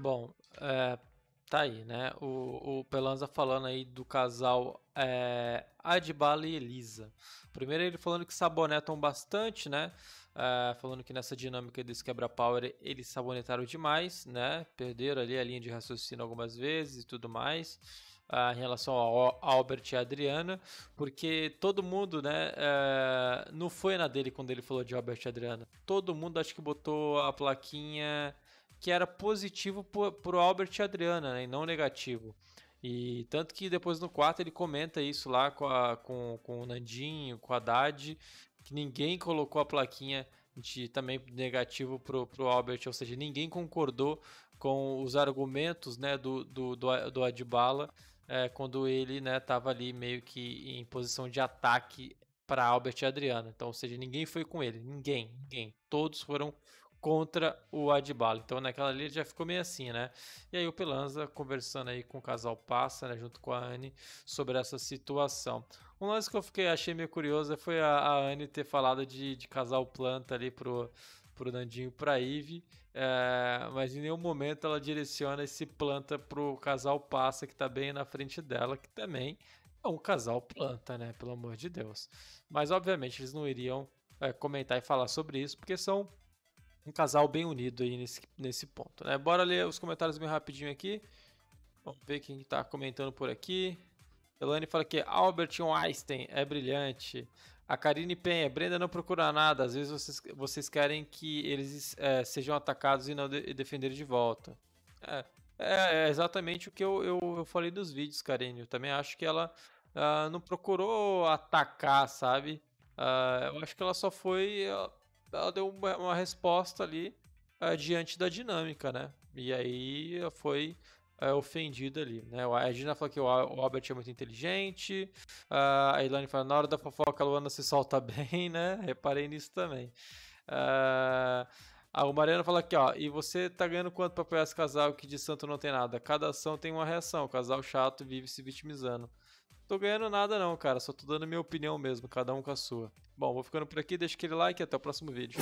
Bom, é, tá aí, né? O, o, Pelanza falando aí do casal é, Adibala e Elisa. Primeiro ele falando que sabonetam bastante, né? É, falando que nessa dinâmica desse quebra power eles sabonetaram demais, né? Perderam ali a linha de raciocínio algumas vezes e tudo mais. É, em relação ao Albert e a Adriana, porque todo mundo, né, é, não foi na dele quando ele falou de Albert e Adriana. Todo mundo acho que botou a plaquinha que era positivo para o Albert e Adriana, né, e não negativo. E tanto que depois no quarto ele comenta isso lá com, a, com, com o Nandinho, com a Haddad, que ninguém colocou a plaquinha de também negativo pro, pro Albert, ou seja, ninguém concordou com os argumentos né, do, do, do, do Adbala é, quando ele né, ali meio que em posição de ataque para Albert e Adriana. Então, ou seja, ninguém foi com ele, ninguém, ninguém. Todos foram contra o Adibala. Então naquela ali ele já ficou meio assim, né? E aí o Pelanza conversando aí com o casal Passa, né, junto com a Anne, sobre essa situação. Um lance que eu fiquei, achei meio curioso foi a, a Anne ter falado de, de casal planta ali pro, pro Nandinho para Ive, é, mas em nenhum momento ela direciona esse planta pro casal Passa que tá bem na frente dela, que também é um casal planta, né? Pelo amor de Deus. Mas obviamente eles não iriam é, comentar e falar sobre isso, porque são um casal bem unido aí nesse, nesse ponto, né? Bora ler os comentários bem rapidinho aqui. Vamos ver quem está comentando por aqui. Elane fala que Albert Einstein é brilhante. A Karine Penha, Brenda não procura nada. Às vezes vocês, vocês querem que eles é, sejam atacados e não de, defender de volta. É, é, é, exatamente o que eu, eu, eu falei dos vídeos, Karine. Eu também acho que ela uh, não procurou atacar, sabe? Uh, eu acho que ela só foi. Uh, ela deu uma, uma resposta ali uh, diante da dinâmica, né? E aí foi uh, ofendida ali, né? A Gina falou que o, o Albert é muito inteligente, uh, a Ilane falou na hora da fofoca a Luana se solta bem, né? Reparei nisso também. Uh, ah, o Mariano fala aqui, ó. E você tá ganhando quanto pra apoiar esse casal que de santo não tem nada? Cada ação tem uma reação. O casal chato vive se vitimizando tô ganhando nada não, cara. Só tô dando minha opinião mesmo, cada um com a sua. Bom, vou ficando por aqui, deixa aquele like e até o próximo vídeo.